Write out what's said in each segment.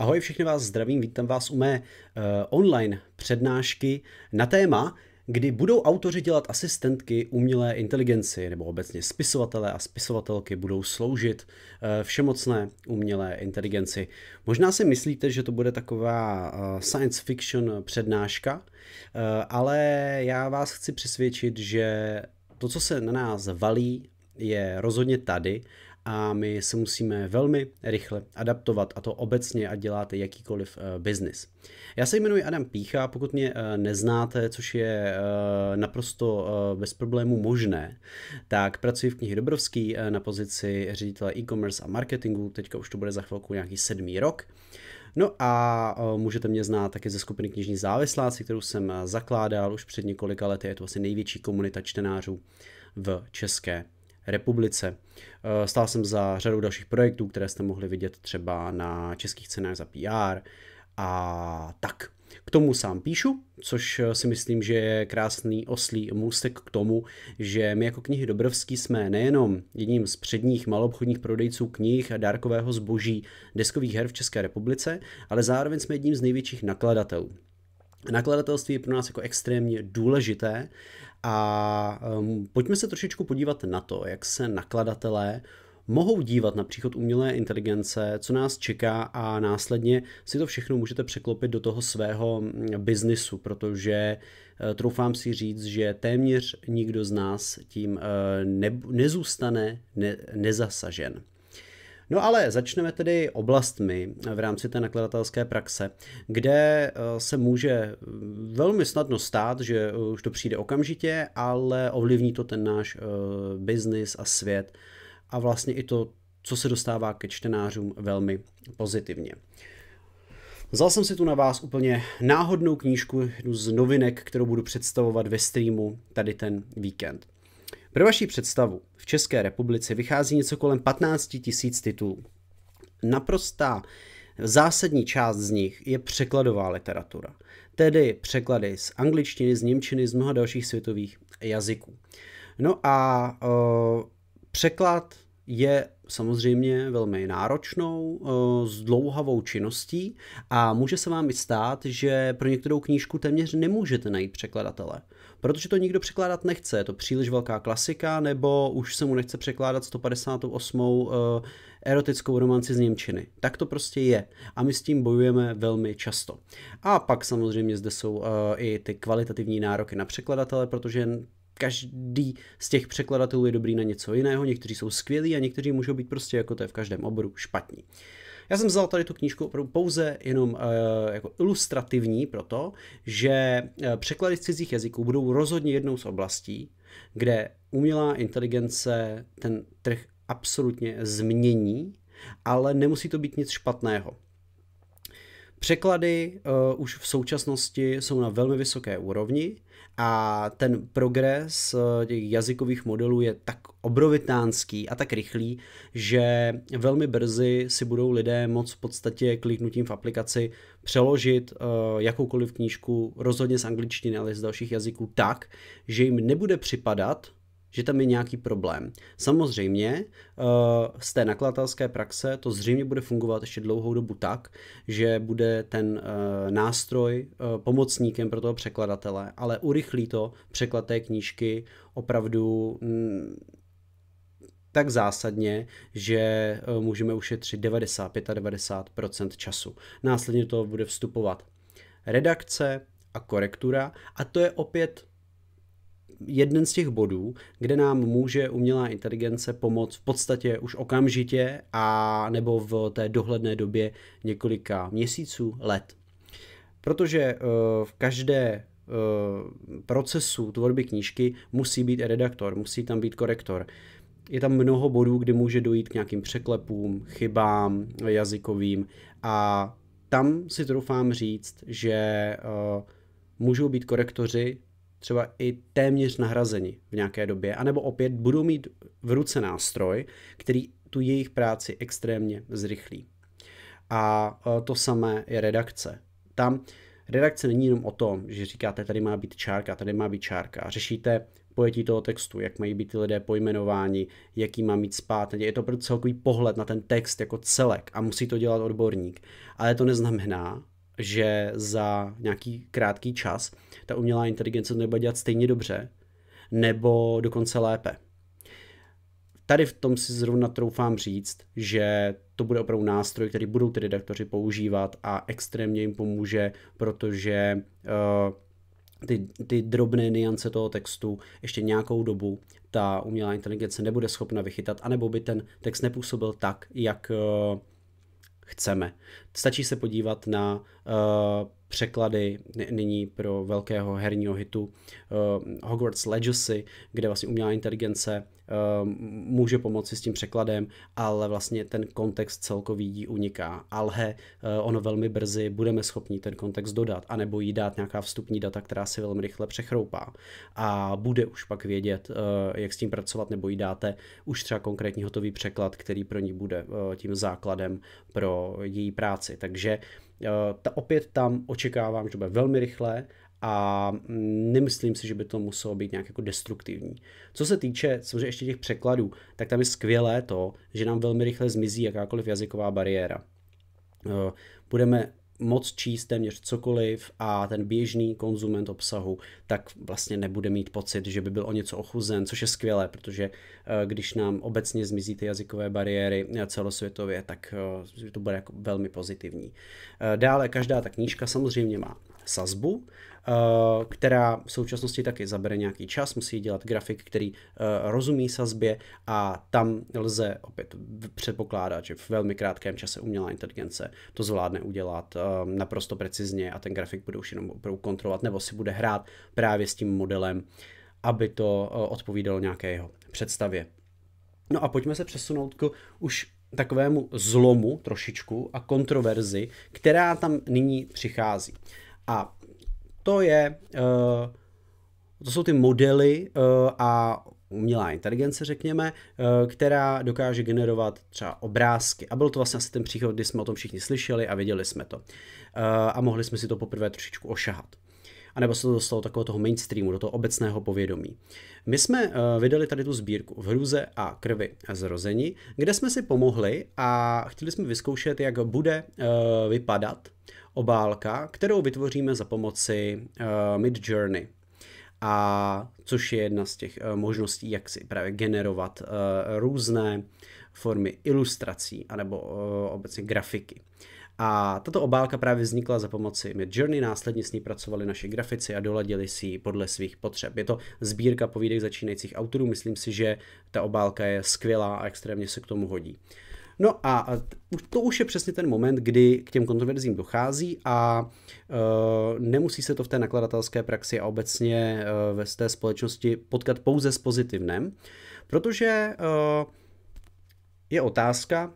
Ahoj, všichni vás zdravím, vítám vás u mé uh, online přednášky na téma, kdy budou autoři dělat asistentky umělé inteligenci, nebo obecně spisovatelé a spisovatelky budou sloužit uh, všemocné umělé inteligenci. Možná si myslíte, že to bude taková uh, science fiction přednáška, uh, ale já vás chci přesvědčit, že to, co se na nás valí, je rozhodně tady a my se musíme velmi rychle adaptovat a to obecně a děláte jakýkoliv eh, biznis. Já se jmenuji Adam Pícha, pokud mě eh, neznáte, což je eh, naprosto bez problémů možné, tak pracuji v knihy Dobrovský na pozici ředitele e-commerce a marketingu, teďka už to bude za chvilku nějaký sedmý rok. No a můžete mě znát také ze skupiny knižní závisláci, kterou jsem zakládal už před několika lety, je to asi největší komunita čtenářů v České republice. Eh, stál jsem za řadou dalších projektů, které jste mohli vidět třeba na českých cenách za PR a tak. K tomu sám píšu, což eh, si myslím, že je krásný oslý můstek k tomu, že my jako knihy Dobrovský jsme nejenom jedním z předních malobchodních prodejců knih a dárkového zboží deskových her v České republice, ale zároveň jsme jedním z největších nakladatelů. Nakladatelství je pro nás jako extrémně důležité a um, pojďme se trošičku podívat na to, jak se nakladatelé mohou dívat na příchod umělé inteligence, co nás čeká a následně si to všechno můžete překlopit do toho svého mm, biznisu, protože e, troufám si říct, že téměř nikdo z nás tím e, ne, nezůstane ne, nezasažen. No ale začneme tedy oblastmi v rámci té nakladatelské praxe, kde eh, se může mm, velmi snadno stát, že eh, už to přijde okamžitě, ale ovlivní to ten náš eh, biznis a svět a vlastně i to, co se dostává ke čtenářům velmi pozitivně. Vzal jsem si tu na vás úplně náhodnou knížku, jednu z novinek, kterou budu představovat ve streamu tady ten víkend. Pro vaši představu, v České republice vychází něco kolem 15 tisíc titulů. Naprostá zásadní část z nich je překladová literatura, tedy překlady z angličtiny, z němčiny, z mnoha dalších světových jazyků. No a uh, překlad je samozřejmě velmi náročnou, e, dlouhavou činností a může se vám i stát, že pro některou knížku téměř nemůžete najít překladatele protože to nikdo překládat nechce. Je to příliš velká klasika, nebo už se mu nechce překládat 158. Uh, erotickou romanci z Němčiny. Tak to prostě je. A my s tím bojujeme velmi často. A pak samozřejmě zde jsou uh, i ty kvalitativní nároky na překladatele, protože každý z těch překladatelů je dobrý na něco jiného, někteří jsou skvělí a někteří můžou být prostě jako to je v každém oboru špatní. Uh, já jsem vzal tady tu knížku opravdu pouze jenom eh, jako ilustrativní proto, že eh, překlady z cizích jazyků budou rozhodně jednou z oblastí, kde umělá inteligence ten trh absolutně změní, ale nemusí to být nic špatného. Překlady uh, už v současnosti jsou na velmi vysoké úrovni a ten progres uh, těch jazykových modelů je tak obrovitánský a tak rychlý, že velmi brzy si budou lidé moc v podstatě kliknutím v aplikaci přeložit uh, jakoukoliv knížku, rozhodně z angličtiny, ale z dalších jazyků, tak, že jim nebude připadat, že tam je nějaký problém. Samozřejmě eh, z té nakladatelské praxe to zřejmě bude fungovat ještě dlouhou dobu tak, že bude ten eh, nástroj pomocníkem pro toho překladatele, ale urychlí to překlad té knížky opravdu mm, tak zásadně, že eh, můžeme ušetřit 95 a 90 času. Následně to bude vstupovat redakce a korektura a to je opět jeden z těch bodů, kde nám může umělá inteligence pomoct v podstatě už okamžitě a nebo v té dohledné době několika měsíců, let. Protože eh, v každé eh, procesu tvorby knížky musí být redaktor, musí tam být korektor je tam mnoho bodů, kdy může dojít k nějakým překlepům, chybám jazykovým a tam si troufám říct, že uh, můžou být korektoři třeba i téměř nahrazeni v nějaké době, anebo opět budou mít v ruce nástroj, který tu jejich práci extrémně zrychlí. A eh, to samé je redakce. Tam redakce není jenom o tom, že říkáte, tady má být čárka, tady má být čárka. Řešíte pojetí toho textu, jak mají být ty lidé pojmenováni, jaký má mít spát. Je to pro celkový pohled na ten text jako celek a musí to dělat odborník. Ale to neznamená, že za nějaký krátký čas ta umělá inteligence to nebude dělat stejně dobře nebo dokonce lépe. Tady v tom si zrovna troufám říct, že to bude opravdu nástroj, který budou ty redaktoři používat a extrémně jim pomůže, protože uh, ty, ty drobné niance toho textu ještě nějakou dobu ta umělá inteligence nebude schopna vychytat, anebo by ten text nepůsobil tak, jak uh, chceme. Stačí se podívat na uh, překlady nyní pro velkého herního hitu eh, Hogwarts Legacy, kde vlastně umělá inteligence eh, může pomoci s tím překladem, ale vlastně ten kontext celkový jí uniká. Ale eh, ono velmi brzy budeme schopni ten kontext dodat, anebo jí dát nějaká vstupní data, která se velmi rychle přechroupá a bude už pak vědět, jak s tím pracovat, nebo jí dáte už třeba konkrétní hotový překlad, který pro ní bude tím základem pro její práci. Takže Eh, ta opět tam očekávám, že bude velmi rychlé a mm, nemyslím si, že by to muselo být nějak jako destruktivní. Co se týče samozřejmě ještě těch překladů, tak tam je skvělé to, že nám velmi rychle zmizí jakákoliv jazyková bariéra. Eh, budeme moc číst téměř cokoliv a ten běžný konzument obsahu tak vlastně nebude mít pocit, že by byl o něco ochuzen, což je skvělé, protože eh, když nám obecně zmizí ty jazykové bariéry eh, celosvětově, tak eh, to bude jako velmi pozitivní. Dále každá ta knížka samozřejmě má sazbu, eh, která v současnosti taky zabere nějaký čas, musí dělat grafik, který eh, rozumí sazbě a tam lze opět předpokládat, že v velmi krátkém čase umělá inteligence to zvládne udělat eh, naprosto precizně a ten grafik bude už jenom kontrolovat nebo si bude hrát právě s tím modelem, aby to odpovídalo nějaké jeho představě. No a pojďme se přesunout k už takovému zlomu trošičku a kontroverzi, která tam nyní přichází. Uh, a to je, eh, to jsou ty modely eh, a umělá inteligence, řekněme, eh, která dokáže generovat třeba obrázky. A byl to vlastně asi ten příchod, kdy jsme o tom všichni slyšeli a viděli jsme to. A mohli jsme si to poprvé trošičku ošahat anebo se to dostalo takového toho mainstreamu, do toho obecného povědomí. My jsme eh, vydali tady tu sbírku v hruze a krvi a zrození, kde jsme si pomohli a chtěli jsme vyzkoušet, jak bude eh, vypadat obálka, kterou vytvoříme za pomoci eh, Mid Journey, a což je jedna z těch možností, jak si právě generovat různé formy ilustrací anebo obecně grafiky. A tato obálka právě vznikla za pomoci Mid Journey, následně s ní pracovali naši grafici a doladili si ji podle svých potřeb. Je to sbírka povídek začínajících autorů, myslím si, že ta obálka je skvělá a extrémně se k tomu hodí. No a to už je přesně ten moment, kdy k těm kontroverzím dochází a e, nemusí se to v té nakladatelské praxi a obecně e, ve té společnosti potkat pouze s pozitivnem, protože e, je otázka,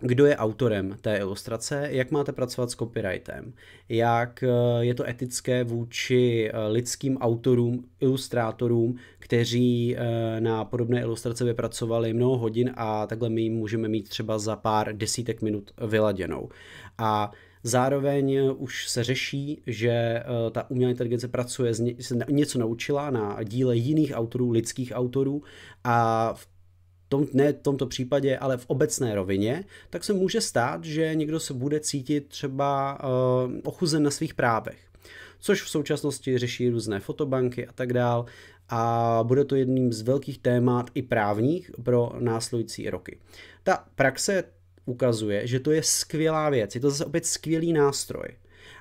kdo je autorem té ilustrace, jak máte pracovat s copyrightem, jak eh, je to etické vůči eh, lidským autorům, ilustrátorům, kteří eh, na podobné ilustrace vypracovali mnoho hodin a takhle my jim můžeme mít třeba za pár desítek minut vyladěnou. A Zároveň už se řeší, že ta umělá inteligence pracuje, se něco naučila na díle jiných autorů, lidských autorů a v tom, ne v tomto případě, ale v obecné rovině, tak se může stát, že někdo se bude cítit třeba uh, ochuzen na svých právech. Což v současnosti řeší různé fotobanky a tak dál. A bude to jedním z velkých témat i právních pro následující roky. Ta praxe ukazuje, že to je skvělá věc. Je to zase opět skvělý nástroj.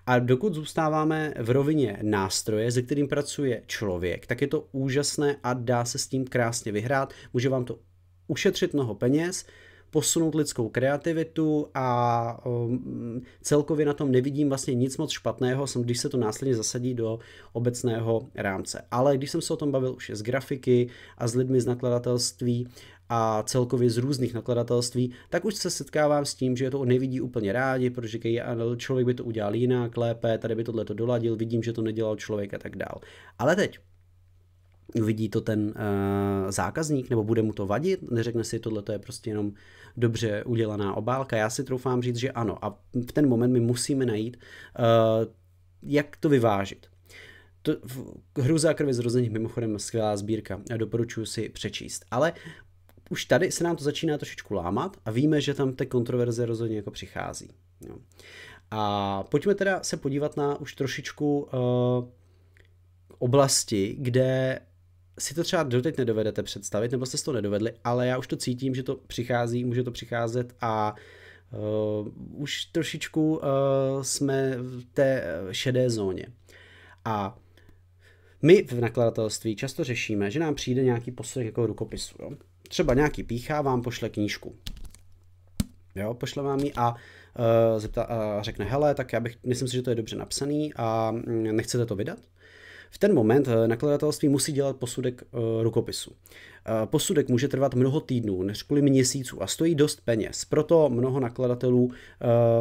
A dokud zůstáváme v rovině nástroje, se kterým pracuje člověk, tak je to úžasné a dá se s tím krásně vyhrát. Může vám to ušetřit mnoho peněz, posunout lidskou kreativitu a um, celkově na tom nevidím vlastně nic moc špatného, jsem, když se to následně zasadí do obecného rámce. Ale když jsem se o tom bavil už z grafiky a s lidmi z nakladatelství a celkově z různých nakladatelství, tak už se setkávám s tím, že to nevidí úplně rádi, protože říkají, člověk by to udělal jinak, lépe, tady by tohle to doladil, vidím, že to nedělal člověk a tak dál. Ale teď, uvidí to ten uh, zákazník, nebo bude mu to vadit, neřekne si, tohle to je prostě jenom dobře udělaná obálka. Já si troufám říct, že ano. A v ten moment my musíme najít, uh, jak to vyvážit. To, v, hru za krvi zrození, mimochodem skvělá sbírka. Já doporučuji si přečíst. Ale už tady se nám to začíná trošičku lámat a víme, že tam ty kontroverze rozhodně jako přichází. Jo. A pojďme teda se podívat na už trošičku uh, oblasti, kde si to třeba doteď nedovedete představit, nebo jste si to nedovedli, ale já už to cítím, že to přichází, může to přicházet a uh, už trošičku uh, jsme v té eh, šedé zóně. A my v nakladatelství často řešíme, že nám přijde nějaký posledek jako rukopisu. Jo? Třeba nějaký pícha vám pošle knížku. Jo, pošle vám ji a uh, zeptá, uh, řekne, hele, tak já bych, myslím si, že to je dobře napsaný a mm, nechcete to vydat? V ten moment eh, nakladatelství musí dělat posudek eh, rukopisu. Eh, posudek může trvat mnoho týdnů, než kvůli měsíců a stojí dost peněz. Proto mnoho nakladatelů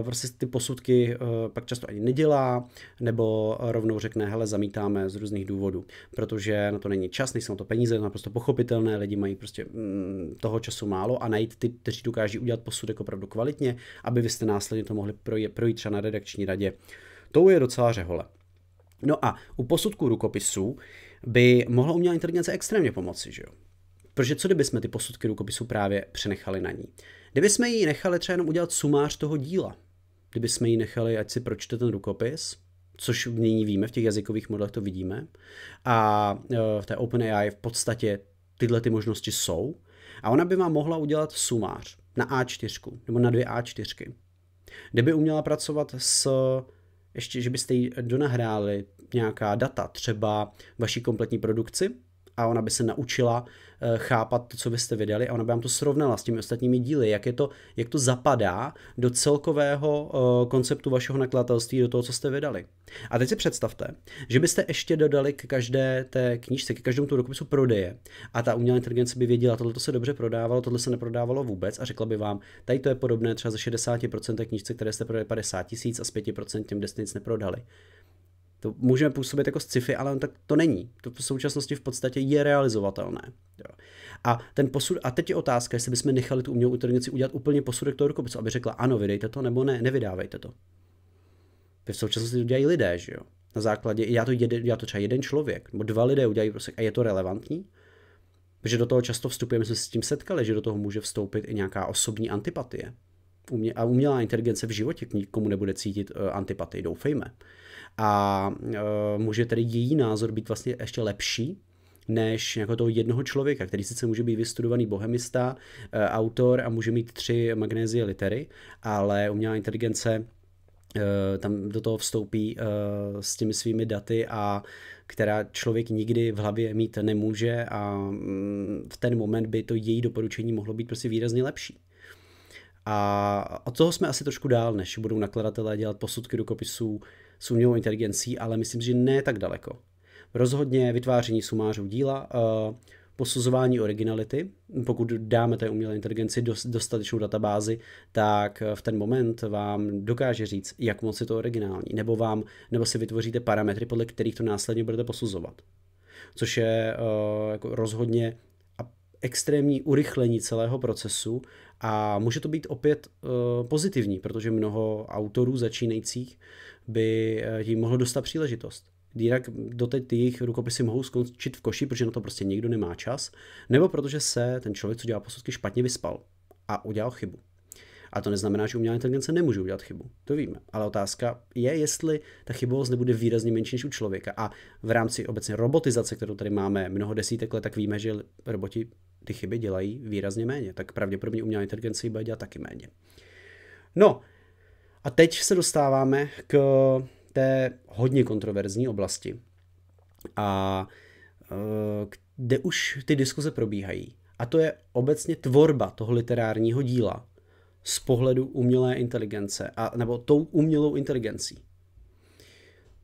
prostě ty posudky pak často ani nedělá, nebo rovnou řekne, hele, zamítáme z různých důvodů, protože na to není čas, nejsou to peníze, to je naprosto pochopitelné, lidi mají prostě mm, toho času málo a najít ty, kteří dokáží udělat posudek opravdu kvalitně, aby vy jste následně to mohli projít třeba na redakční radě. To je docela řehole. No a u posudku rukopisů by mohla umělá inteligence extrémně pomoci, že jo? Protože co kdyby jsme ty posudky rukopisů právě přenechali na ní? Kdyby jsme ji nechali třeba jenom udělat sumář toho díla, kdyby jsme ji nechali, ať si pročte ten rukopis, což nyní víme, v těch jazykových modelech to vidíme, a e, v té OpenAI v podstatě tyhle ty možnosti jsou, a ona by vám mohla udělat sumář na A4 nebo na dvě A4. Kdyby uměla pracovat s ještě, že byste jí eh, donahráli nějaká data, třeba vaší kompletní produkci, a ona by se naučila eh, chápat to, co vy jste vydali a ona by vám to srovnala s těmi ostatními díly, jak, je to, jak to zapadá do celkového eh, konceptu vašeho nakladatelství, do toho, co jste vydali. A teď si představte, že byste ještě dodali k každé té knížce, k každému tu dopisu prodeje a ta umělá inteligence by věděla, tohle se dobře prodávalo, tohle se neprodávalo vůbec a řekla by vám, tady to je podobné třeba ze 60% knížce, které jste prodali 50 tisíc a z 5% těm, kde jste nic neprodali. To můžeme působit jako sci-fi, ale on tak to není. To v současnosti v podstatě je realizovatelné. Jo. A, ten posud, a teď je otázka, jestli bychom nechali tu umělou inteligenci udělat úplně posudek toho rukopisu, aby řekla ano, vydejte to, nebo ne, nevydávejte to. V současnosti to dělají lidé, že jo? Na základě, já to, jede, já to třeba jeden člověk, nebo dva lidé udělají prostě, a je to relevantní? Protože do toho často vstupujeme, jsme se s tím setkali, že do toho může vstoupit i nějaká osobní antipatie. Umě, a umělá inteligence v životě k nikomu nebude cítit uh, antipatii, doufejme a e, může tedy její názor být vlastně ještě lepší, než jako toho jednoho člověka, který sice může být vystudovaný bohemista, e, autor a může mít tři magnézie litery, ale umělá inteligence e, tam do toho vstoupí s těmi svými daty a která člověk nikdy v hlavě mít nemůže a mm, v ten moment by to její doporučení mohlo být prostě výrazně lepší. A od toho jsme asi trošku dál, než budou nakladatelé dělat posudky do kopisů s umělou inteligencí, ale myslím, že ne tak daleko. Rozhodně vytváření sumářů díla, eh, posuzování originality, pokud dáme té umělé inteligenci dostatečnou databázi, tak eh, v ten moment vám dokáže říct, jak moc je to originální, nebo vám, nebo si vytvoříte parametry, podle kterých to následně budete posuzovat což je uh, jako rozhodně extrémní urychlení celého procesu a může to být opět eh, pozitivní, protože mnoho autorů začínajících by eh, jim mohlo dostat příležitost. Jinak doteď ty jejich rukopisy mohou skončit v koši, protože na to prostě nikdo nemá čas, nebo protože se ten člověk, co dělá posudky, špatně vyspal a udělal chybu. A to neznamená, že umělá inteligence nemůže udělat chybu. To víme. Ale otázka je, jestli ta chybovost nebude výrazně menší než u člověka. A v rámci obecně robotizace, kterou tady máme mnoho desítek let, tak víme, že roboti ty chyby dělají výrazně méně, tak pravděpodobně umělá inteligence ji bude dělat taky méně. No, a teď se dostáváme k té hodně kontroverzní oblasti, a eh, kde už ty diskuze probíhají. A to je obecně tvorba toho literárního díla z pohledu umělé inteligence, a, nebo tou umělou inteligencí.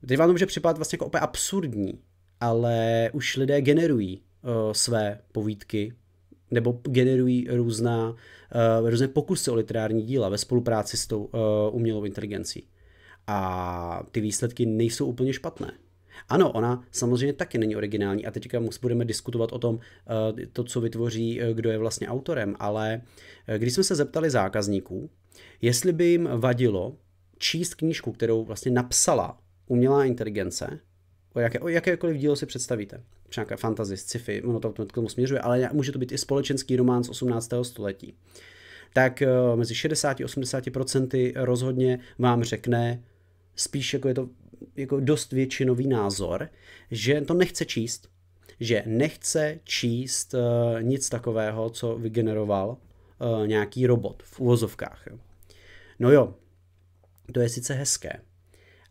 Teď vám to může připadat vlastně jako opět absurdní, ale už lidé generují uh, své povídky nebo generují různá, eh, různé pokusy o literární díla ve spolupráci s tou eh, umělou inteligencí. A ty výsledky nejsou úplně špatné. Ano, ona samozřejmě taky není originální a teďka budeme diskutovat o tom, eh, to, co vytvoří, kdo je vlastně autorem, ale když jsme se zeptali zákazníků, jestli by jim vadilo číst knížku, kterou vlastně napsala umělá inteligence, o jaké, o jakékoliv dílo si představíte. nějaké fantasy, sci-fi, ono to k tomu směřuje, ale může to být i společenský román z 18. století. Tak eh, mezi 60 a 80% rozhodně vám řekne, spíš jako je to jako dost většinový názor, že to nechce číst, že nechce číst eh, nic takového, co vygeneroval eh, nějaký robot v uvozovkách. No jo, to je sice hezké,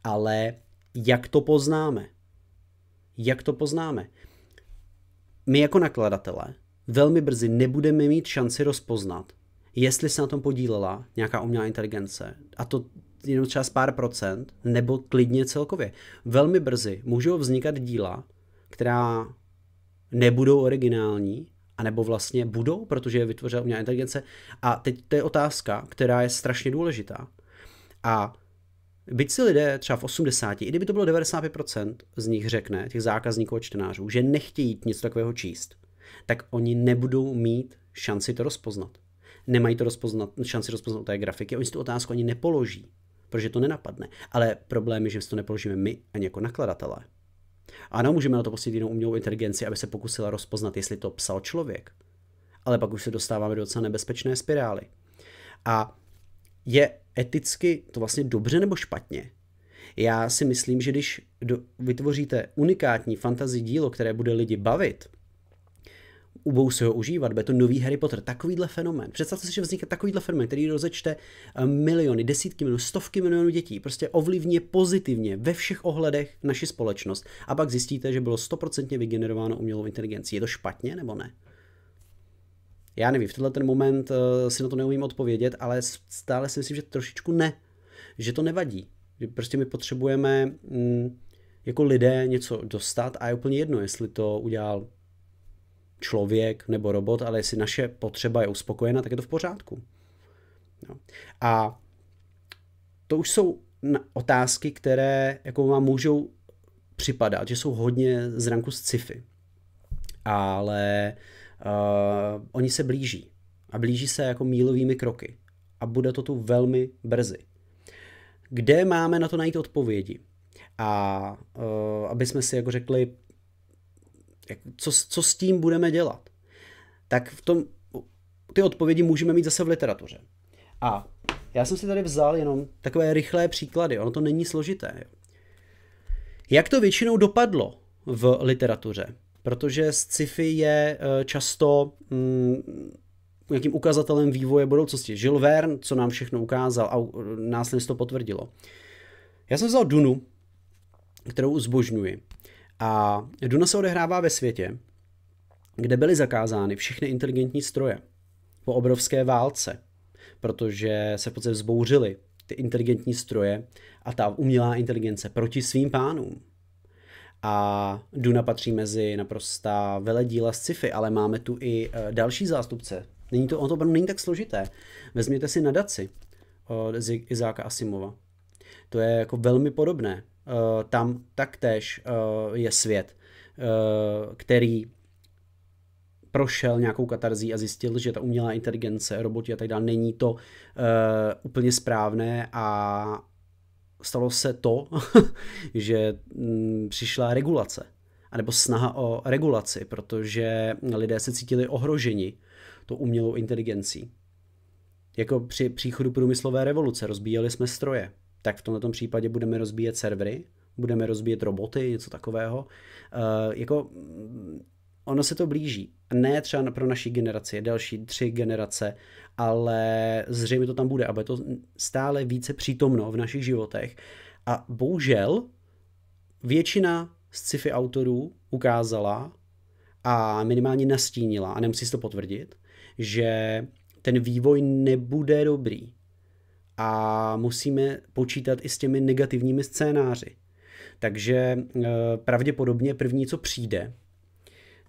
ale jak to poznáme? Jak to poznáme? My jako nakladatelé velmi brzy nebudeme mít šanci rozpoznat, jestli se na tom podílela nějaká umělá inteligence. A to jenom třeba z pár procent, nebo klidně celkově. Velmi brzy můžou vznikat díla, která nebudou originální, anebo vlastně budou, protože je vytvořila umělá inteligence. A teď to je otázka, která je strašně důležitá. A Byť si lidé třeba v 80, i kdyby to bylo 95% z nich řekne, těch zákazníků a čtenářů, že nechtějí nic takového číst, tak oni nebudou mít šanci to rozpoznat. Nemají to rozpoznat, šanci rozpoznat té grafiky, oni si tu otázku ani nepoloží, protože to nenapadne. Ale problém je, že si to nepoložíme my ani jako nakladatelé. Ano, můžeme na to posílit jinou umělou inteligenci, aby se pokusila rozpoznat, jestli to psal člověk. Ale pak už se dostáváme do docela nebezpečné spirály. A je eticky to vlastně dobře nebo špatně. Já si myslím, že když do, vytvoříte unikátní fantasy dílo, které bude lidi bavit, ubou se ho užívat, bude to nový Harry Potter, takovýhle fenomén. Představte si, že vznikne takovýhle fenomén, který rozečte eh, miliony, desítky milionů, stovky milionů dětí, prostě ovlivní pozitivně ve všech ohledech naši společnost a pak zjistíte, že bylo stoprocentně vygenerováno umělou inteligencí. Je to špatně nebo ne? Já nevím, v tenhle ten moment uh, si na to neumím odpovědět, ale stále si myslím, že trošičku ne. Že to nevadí. Že prostě my potřebujeme mm, jako lidé něco dostat a je úplně jedno, jestli to udělal člověk nebo robot, ale jestli naše potřeba je uspokojena, tak je to v pořádku. No. A to už jsou otázky, které jako vám můžou připadat, že jsou hodně z ranku z sci-fi. Ale uh, Eh, oni se blíží a blíží se jako mílovými kroky a bude to tu velmi brzy. Kde máme na to najít odpovědi? A uh, aby jsme si jako řekli, jak, co, co s tím budeme dělat? Tak v tom ty odpovědi můžeme mít zase v literatuře. A já jsem si tady vzal jenom takové rychlé příklady, ono to není složité. Jak to většinou dopadlo v literatuře? protože sci-fi je eh, často mm, nějakým ukazatelem vývoje budoucnosti. Žil Verne, co nám všechno ukázal a následně to potvrdilo. Já jsem vzal Dunu, kterou zbožňuji. A Duna se odehrává ve světě, kde byly zakázány všechny inteligentní stroje po obrovské válce, protože se podstatě vzbouřily ty inteligentní stroje a ta umělá inteligence proti svým pánům. A Duna patří mezi naprostá veledíla z sci-fi, ale máme tu i eh, další zástupce. Není to, ono to není tak složité. Vezměte si nadaci od eh, Izáka Asimova. To je jako velmi podobné. Eh, tam taktéž je svět, který prošel nějakou katarzí a zjistil, že ta umělá inteligence, roboti a tak dále není to uh, úplně správné a stalo se to, že mm, přišla regulace, anebo snaha o regulaci, protože lidé se cítili ohroženi to umělou inteligencí. Jako při příchodu průmyslové revoluce rozbíjeli jsme stroje, tak v tomto případě budeme rozbíjet servery, budeme rozbíjet roboty, něco takového. E, jako ono se to blíží. Ne třeba pro naší generaci, další tři generace, ale zřejmě to tam bude, aby to stále více přítomno v našich životech. A bohužel většina sci-fi autorů ukázala a minimálně nastínila, a nemusí to potvrdit, že ten vývoj nebude dobrý. A musíme počítat i s těmi negativními scénáři. Takže eh, pravděpodobně první, co přijde,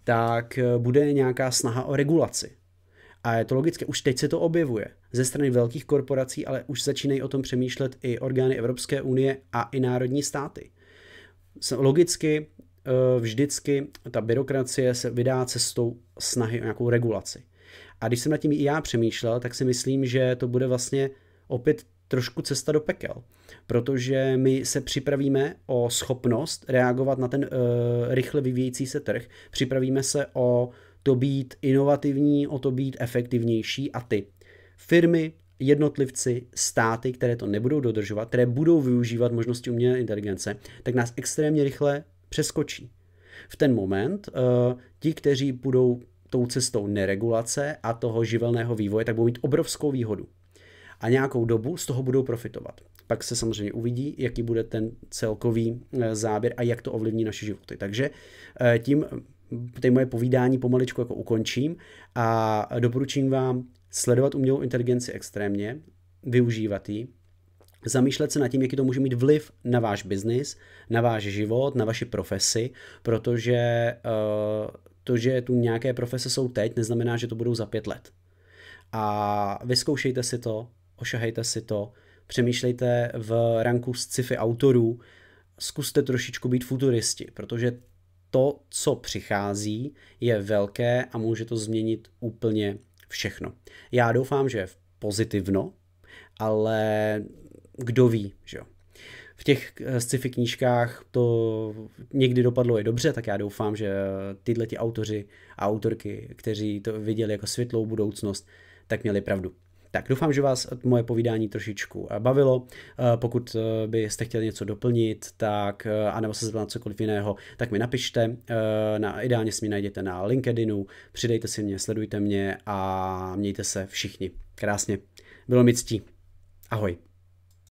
tak eh, bude nějaká snaha o regulaci. A je to logické, už teď se to objevuje. Ze strany velkých korporací, ale už začínají o tom přemýšlet i orgány Evropské unie a i národní státy. Logicky eh, vždycky ta byrokracie se vydá cestou snahy o nějakou regulaci. A když jsem nad tím i já přemýšlel, tak si myslím, že to bude vlastně opět trošku cesta do pekel, protože my se připravíme o schopnost reagovat na ten uh, rychle vyvíjící se trh, připravíme se o to být inovativní, o to být efektivnější a ty firmy, jednotlivci, státy, které to nebudou dodržovat, které budou využívat možnosti umělé inteligence, tak nás extrémně rychle přeskočí. V ten moment uh, ti, kteří budou tou cestou neregulace a toho živelného vývoje, tak budou mít obrovskou výhodu a nějakou dobu z toho budou profitovat. Pak se samozřejmě uvidí, jaký bude ten celkový eh, záběr a jak to ovlivní naše životy. Takže eh, tím eh, tady moje povídání pomaličku jako ukončím a doporučím vám sledovat umělou inteligenci extrémně, využívat ji, zamýšlet se nad tím, jaký to může mít vliv na váš biznis, na váš život, na vaši profesi, protože to, že tu nějaké profese jsou teď, neznamená, že to budou za pět let. A vyzkoušejte si to, ošahejte si to, přemýšlejte v ranku z sci-fi autorů, zkuste trošičku být futuristi, protože to, co přichází, je velké a může to změnit úplně všechno. Já doufám, že pozitivno, ale kdo ví, že jo. V těch eh, sci-fi knížkách to někdy dopadlo i dobře, tak já doufám, že tyhle ti autoři a autorky, kteří to viděli jako světlou budoucnost, tak měli pravdu. Tak doufám, že vás moje povídání trošičku eh, bavilo. Eh, pokud eh, byste chtěli něco doplnit, tak anebo se zeptat na cokoliv jiného, tak mi napište. Na, ideálně si mě najděte na LinkedInu, přidejte si mě, sledujte mě a mějte se všichni. Krásně. Bylo mi ctí. Ahoj.